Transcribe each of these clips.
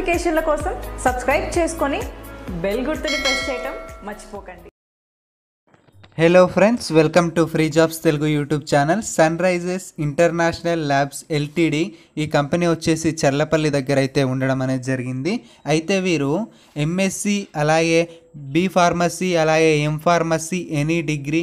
నోటిఫికేషన్ల కోసం సబ్స్క్రైబ్ చేసుకొని బెల్ గుర్తుని ప్రెస్ చేయటం మర్చిపోకండి hello friends welcome to free jobs Telugu YouTube channel Sun Rises International Labs LTD ఈ కంపెనీ వచ్చేసి చర్లపల్లి దగ్గర అయితే ఉండడం అనేది జరిగింది అయితే వీరు ఎంఎస్సి అలాగే బీ ఫార్మసీ అలాగే ఎం ఫార్మసీ ఎనీ డిగ్రీ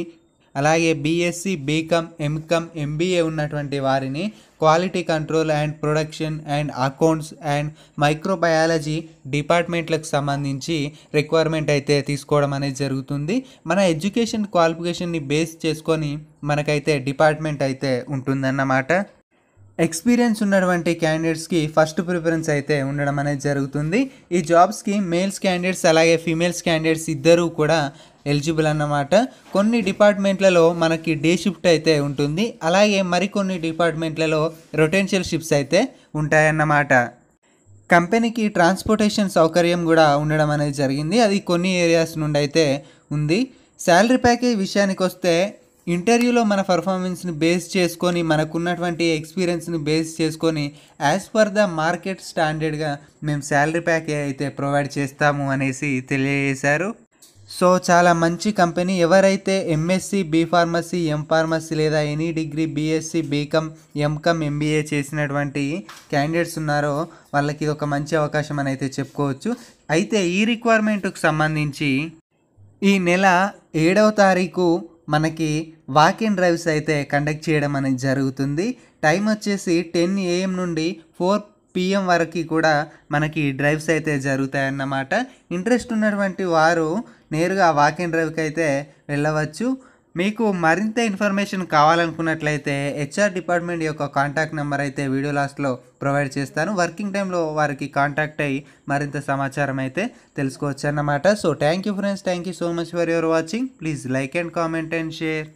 అలాగే బీఎస్సీ బీకామ్ ఎంకామ్ ఎంబీఏ ఉన్నటువంటి వారిని quality control and production and accounts and microbiology డిపార్ట్మెంట్లకు సంబంధించి రిక్వైర్మెంట్ అయితే తీసుకోవడం అనేది జరుగుతుంది మన ఎడ్యుకేషన్ క్వాలిఫికేషన్ని బేస్ చేసుకొని మనకైతే డిపార్ట్మెంట్ అయితే ఉంటుందన్నమాట ఎక్స్పీరియన్స్ ఉన్నటువంటి క్యాండిడేట్స్కి ఫస్ట్ ప్రిఫరెన్స్ అయితే ఉండడం అనేది జరుగుతుంది ఈ జాబ్స్కి మేల్స్ క్యాండిడేట్స్ అలాగే ఫీమేల్స్ క్యాండిడేట్స్ ఇద్దరూ కూడా ఎలిజిబుల్ అన్నమాట కొన్ని డిపార్ట్మెంట్లలో మనకి డే షిఫ్ట్ అయితే ఉంటుంది అలాగే మరికొన్ని డిపార్ట్మెంట్లలో రొటెన్షియల్ షిఫ్ట్స్ అయితే ఉంటాయన్నమాట కంపెనీకి ట్రాన్స్పోర్టేషన్ సౌకర్యం కూడా ఉండడం అనేది జరిగింది అది కొన్ని ఏరియాస్ నుండి అయితే ఉంది శాలరీ ప్యాకేజ్ విషయానికి వస్తే ఇంటర్వ్యూలో మన పర్ఫార్మెన్స్ని బేస్ చేసుకొని మనకున్నటువంటి ఎక్స్పీరియన్స్ని బేస్ చేసుకొని యాజ్ పర్ ద మార్కెట్ స్టాండర్డ్గా మేము శాలరీ ప్యాక్ అయితే ప్రొవైడ్ చేస్తాము అనేసి తెలియజేశారు సో చాలా మంచి కంపెనీ ఎవరైతే MSc B pharmacy M pharmacy లేదా any degree BSc BCom MCom MBA చేసినటువంటి క్యాండిడేట్స్ ఉన్నారో వాళ్ళకి ఒక మంచి అవకాశం అని అయితే చెప్పుకోవచ్చు అయితే ఈ రిక్వైర్మెంట్కు సంబంధించి ఈ నెల ఏడవ తారీఖు మనకి వాక్ డ్రైవ్స్ అయితే కండక్ట్ చేయడం అనేది జరుగుతుంది టైం వచ్చేసి టెన్ ఏఎం నుండి ఫోర్ పిఎం వరకు కూడా మనకి డ్రైవ్స్ అయితే జరుగుతాయన్నమాట ఇంట్రెస్ట్ ఉన్నటువంటి వారు నేరుగా వాక్ డ్రైవ్కి అయితే వెళ్ళవచ్చు మీకు మరింత ఇన్ఫర్మేషన్ కావాలనుకున్నట్లయితే హెచ్ఆర్ డిపార్ట్మెంట్ యొక్క కాంటాక్ట్ నెంబర్ అయితే వీడియో లాస్ట్లో ప్రొవైడ్ చేస్తాను వర్కింగ్ టైంలో వారికి కాంటాక్ట్ అయ్యి మరింత సమాచారం అయితే తెలుసుకోవచ్చు అన్నమాట so thank you friends thank you so much for your watching please like and comment and share